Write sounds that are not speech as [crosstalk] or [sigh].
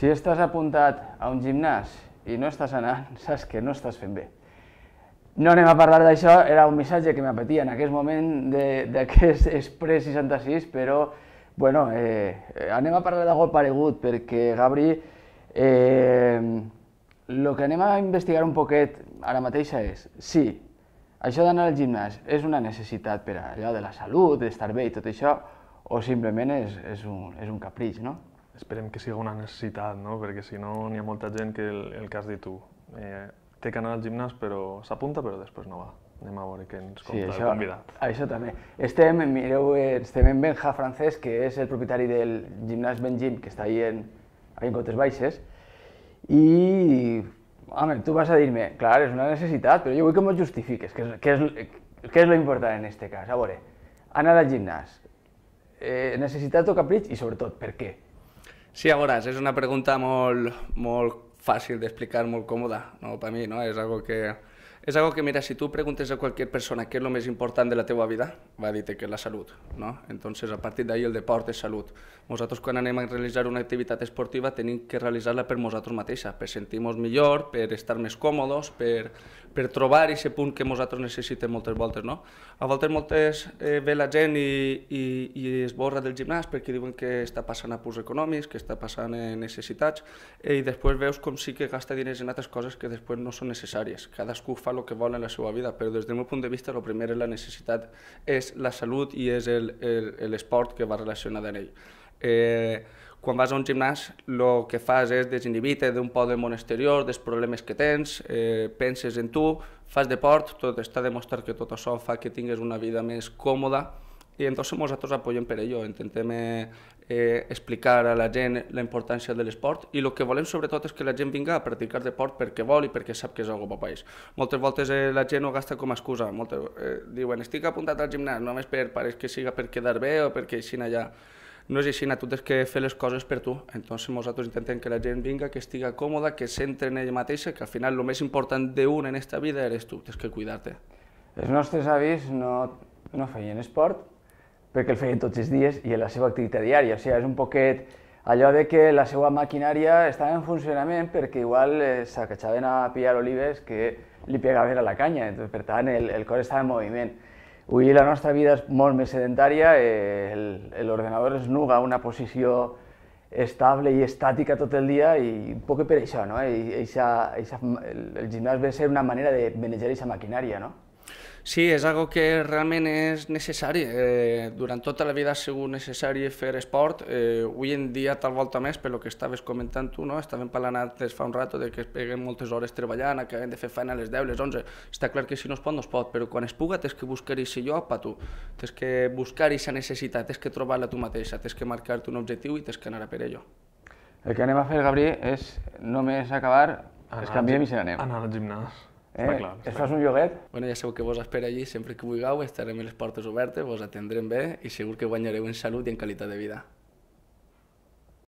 Si estàs apuntat a un gimnàs i no estàs anant, [laughs] saps que no estàs fent bé. No anem a parlar d'això, era un missatge que m'apetia en aquest moment d'aquest Express 66, però bueno, eh, anem a parlar d'algo paregut, perquè Gabri, eh, el que anem a investigar un poquet ara mateixa és, sí, això d'anar al gimnàs és una necessitat per allò de la salut, d'estar bé i tot això, o simplement és, és, un, és un capritx, no? esperem que siga una necessitat, no? perquè si no n'hi ha molta gent que el, el que has dit tu, eh, té que anar al gimnàs però s'apunta però després no va. Anem a veure què ens compta sí, això, el convidat. Això també. Estem, mireu, estem en Benja Francesc, que és el propietari del gimnàs Benjim, que està ahí en, en Cotes Baixes, i, home, tu vas a dir-me, clar, és una necessitat, però jo vull que m'ho justifiques, que és, que és, que és lo important en aquest cas. A veure, anar al gimnàs, eh, necessitat o capritx i sobretot per què? Sí, ahora, es una pregunta muy, fácil de explicar, muy cómoda, no, para mí, no? Es algo que Es algo que, mira, si tu preguntes a cualquier persona qué és lo més important de la teva vida, va a dir que és la salut, no? Entonces, a partir d'ahir, el deport és salut. Nosaltres, quan anem a realitzar una activitat esportiva, tenim que realitzar-la per nosaltres mateixa, per sentir-nos millor, per estar més còmodes, per, per trobar aquest punt que nosaltres necessitem moltes voltes, no? A voltes moltes eh, ve la gent i, i, i es borra del gimnàs perquè diuen que està passant a apuros econòmics, que està passant eh, necessitats, eh, i després veus com sí que gasta diners en altres coses que després no són necessàries. Cadascú fa fa el que vol en la seva vida, però des del meu punt de vista el primer és la necessitat, és la salut i és l'esport que va relacionat amb ell. Eh, quan vas a un gimnàs, el que fas és desinhibir-te d'un poc del món exterior, dels problemes que tens, eh, penses en tu, fas deport, tot està demostrat que tot això fa que tingues una vida més còmoda, i entonces nosaltres apoyem per això, intentem eh, explicar a la gent la importància de l'esport i el que volem sobretot és que la gent vinga a practicar esport perquè vol i perquè sap que és algo pel país. Moltes voltes eh, la gent ho gasta com a excusa, moltes, eh, diuen estic apuntat al gimnàs només per, pareix que siga per quedar bé o perquè així allà no és així, tu tens que fer les coses per tu. Entonces nosaltres intentem que la gent vinga, que estiga còmoda, que s'entre en ella mateixa, que al final el més important d'un en aquesta vida eres tu, tens que cuidar-te. Els nostres avis no, no feien esport perquè el feien tots els dies i en la seva activitat diària. O sigui, és un poquet allò de que la seva maquinària estava en funcionament perquè igual eh, s'acatxaven a pillar olives que li pegaven a la canya, Entonces, per tant el, el cor estava en moviment. Avui la nostra vida és molt més sedentària, eh, l'ordenador es nuga a una posició estable i estàtica tot el dia i un poc per això, no? I, eixa, eixa, el, el gimnàs ve a ser una manera de manejar aquesta maquinària, no? Sí, és algo que realment és necessari. Eh, durant tota la vida ha sigut necessari fer esport. Eh, avui en dia tal volta més, pel que estaves comentant tu, no? estàvem parlant antes fa un rato de que es peguen moltes hores treballant, hem de fer feina a les 10, les 11. Està clar que si no es pot, no es pot, però quan es puga tens que buscar-hi si jo, pa tu, tens que buscar-hi aquesta necessitat, tens que trobar-la tu mateixa, tens que marcar-te un objectiu i tens que anar a per ello. El que anem a fer, Gabriel, és només acabar, es canviem i se n'anem. Anar al gimnàs. Eh? Està clar, es fas un lloguet? Bueno, ja sabeu que vos espera allí sempre que vulgueu, estarem les portes obertes, vos atendrem bé i segur que guanyareu en salut i en qualitat de vida.